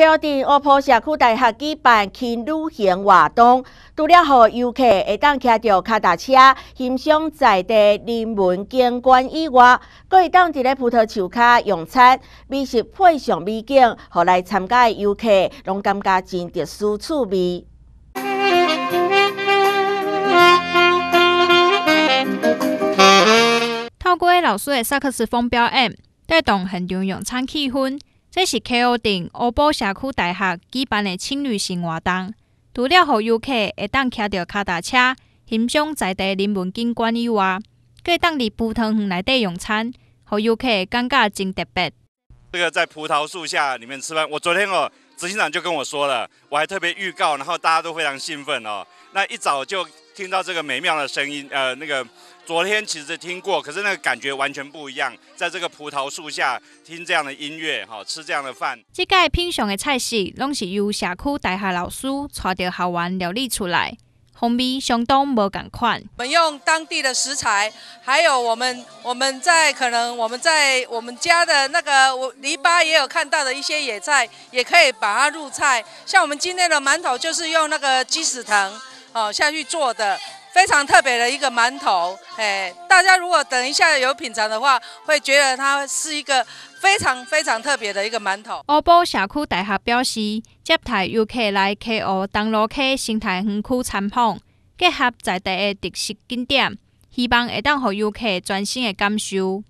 标定卧铺社区大学举办轻旅行活动，除了让游客会当骑着卡达车欣赏在地人文景观以外，还会当在葡萄树下用餐，美食配上美景，何来参加的游客拢感觉真特殊趣味。透过老师的萨克斯风表演，带动现场用餐气氛。这是 Ko 定欧巴社区大学举办的青旅行活动，除了让游客会当骑着卡达车欣赏在地人文景观以外，可以当在葡萄园内底用餐，让游客感觉真特别。这个在葡萄树下里面吃饭，我昨天哦，执行长就跟我说了，我还特别预告，然后大家都非常兴奋哦。那一早就听到这个美妙的声音，呃，那个。昨天其实听过，可是那个感觉完全不一样。在这个葡萄树下听这样的音乐，哈，吃这样的饭。这个品尝的菜系，拢是由社区大学老师带着好玩，料理出来，风味相当无同款。我们用当地的食材，还有我们我们在可能我们在我们家的那个篱笆也有看到的一些野菜，也可以把它入菜。像我们今天的馒头，就是用那个鸡屎藤哦下去做的。非常特别的一个馒头，哎，大家如果等一下有品尝的话，会觉得它是一个非常非常特别的一个馒头。欧布社区大学表示，接待游客来 K O 东洛克生态园区参访，结合在地的特色景点，希望会当让游客全新的感受。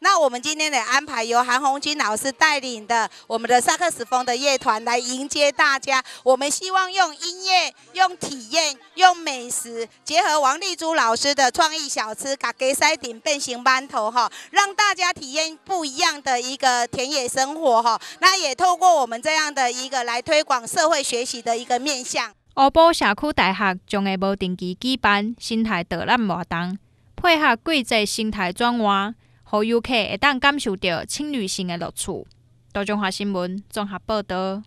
那我们今天的安排由韩红军老师带领的我们的萨克斯风的乐团来迎接大家。我们希望用音乐、用体验、用美食，结合王丽珠老师的创意小吃——卡给塞顶变形班头，哈，让大家体验不一样的一个田野生活，哈。那也透过我们这样的一个来推广社会学习的一个面向。乌波社区大学将会不定期举办生态导览活动，配合季节生态转换。好游客会当感受到轻旅行的乐趣。大中华新闻综合报道。